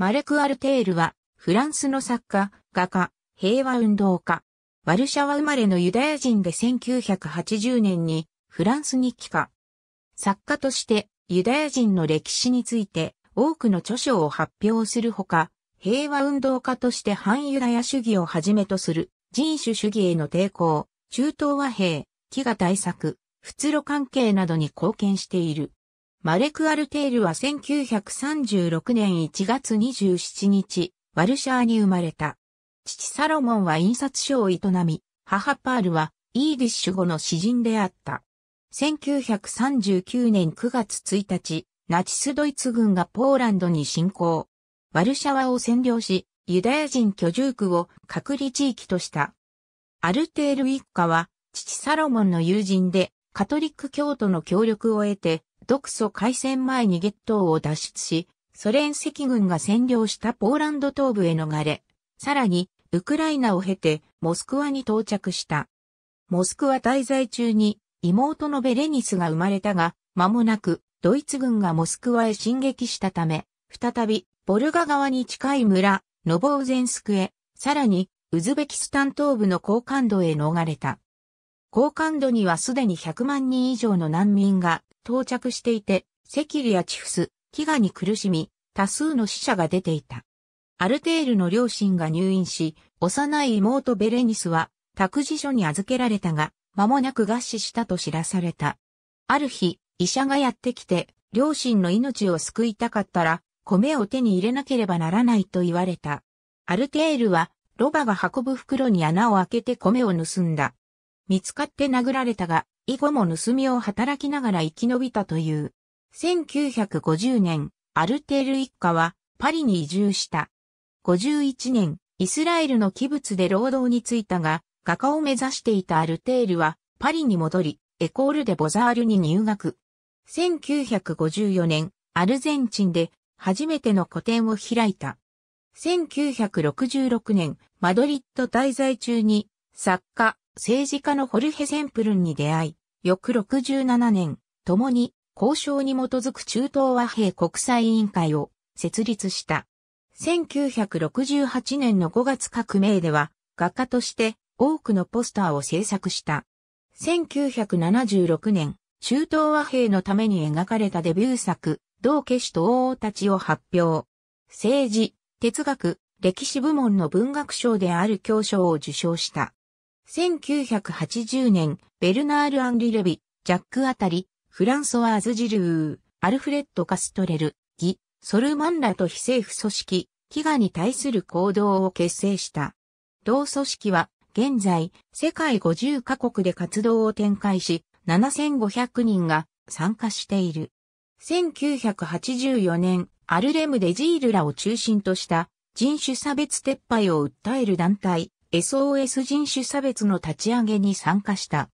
マレク・アルテールは、フランスの作家、画家、平和運動家。ワルシャワ生まれのユダヤ人で1980年にフランスに帰化。作家としてユダヤ人の歴史について多くの著書を発表するほか、平和運動家として反ユダヤ主義をはじめとする人種主義への抵抗、中東和平、飢餓対策、仏路関係などに貢献している。マレク・アルテールは1936年1月27日、ワルシャーに生まれた。父サロモンは印刷所を営み、母パールはイーディッシュ語の詩人であった。1939年9月1日、ナチスドイツ軍がポーランドに侵攻。ワルシャワを占領し、ユダヤ人居住区を隔離地域とした。アルテール一家は、父サロモンの友人で、カトリック教徒の協力を得て、独ソ開戦前に月トを脱出し、ソ連赤軍が占領したポーランド東部へ逃れ、さらに、ウクライナを経て、モスクワに到着した。モスクワ滞在中に、妹のベレニスが生まれたが、間もなく、ドイツ軍がモスクワへ進撃したため、再び、ボルガ川に近い村、ノボウゼンスクへ、さらに、ウズベキスタン東部の高感度へ逃れた。高感度にはすでに100万人以上の難民が到着していて、赤痢やチフス、飢餓に苦しみ、多数の死者が出ていた。アルテールの両親が入院し、幼い妹ベレニスは、託児所に預けられたが、間もなく餓死したと知らされた。ある日、医者がやってきて、両親の命を救いたかったら、米を手に入れなければならないと言われた。アルテールは、ロバが運ぶ袋に穴を開けて米を盗んだ。見つかって殴られたが、以後も盗みを働きながら生き延びたという。1950年、アルテール一家はパリに移住した。51年、イスラエルの器物で労働に就いたが、画家を目指していたアルテールはパリに戻り、エコールでボザールに入学。1954年、アルゼンチンで初めての個展を開いた。1966年、マドリッド滞在中に、作家、政治家のホルヘ・センプルンに出会い、翌67年、共に交渉に基づく中東和平国際委員会を設立した。1968年の5月革命では、画家として多くのポスターを制作した。1976年、中東和平のために描かれたデビュー作、道化師と王たちを発表。政治、哲学、歴史部門の文学賞である教賞を受賞した。1980年、ベルナール・アンリ・ルビ、ジャック・あたり、フランソワーズ・ジルー、アルフレッド・カストレル、ギ、ソルマンラと非政府組織、飢餓に対する行動を結成した。同組織は、現在、世界50カ国で活動を展開し、7500人が参加している。1984年、アルレムでジールらを中心とした人種差別撤廃を訴える団体、SOS 人種差別の立ち上げに参加した。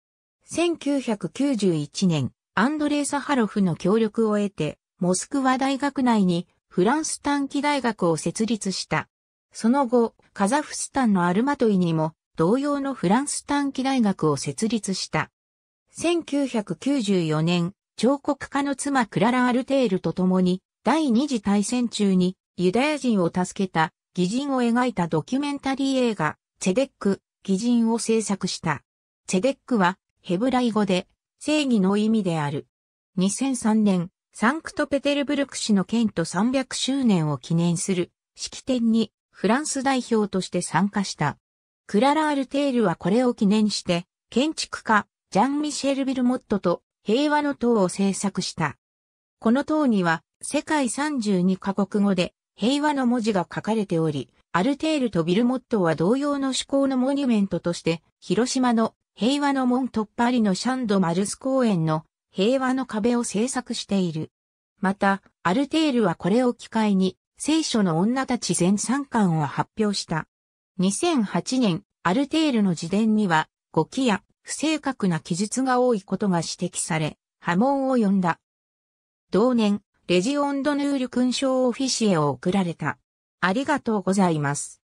1991年、アンドレイ・サハロフの協力を得て、モスクワ大学内にフランス短期大学を設立した。その後、カザフスタンのアルマトイにも同様のフランス短期大学を設立した。1994年、彫刻家の妻クララ・アルテールと共に第二次大戦中にユダヤ人を助けた偽人を描いたドキュメンタリー映画チェデック、偽人を制作した。チェデックは、ヘブライ語で、正義の意味である。2003年、サンクトペテルブルク市の県と300周年を記念する式典にフランス代表として参加した。クララ・アルテールはこれを記念して、建築家、ジャン・ミシェル・ビルモットと平和の塔を制作した。この塔には世界32カ国語で平和の文字が書かれており、アルテールとビルモットは同様の趣向のモニュメントとして、広島の平和の門突破ありのシャンド・マルス公園の平和の壁を制作している。また、アルテールはこれを機会に、聖書の女たち全三巻を発表した。2008年、アルテールの自伝には、語記や不正確な記述が多いことが指摘され、波紋を呼んだ。同年、レジオンドヌール勲章オフィシエを贈られた。ありがとうございます。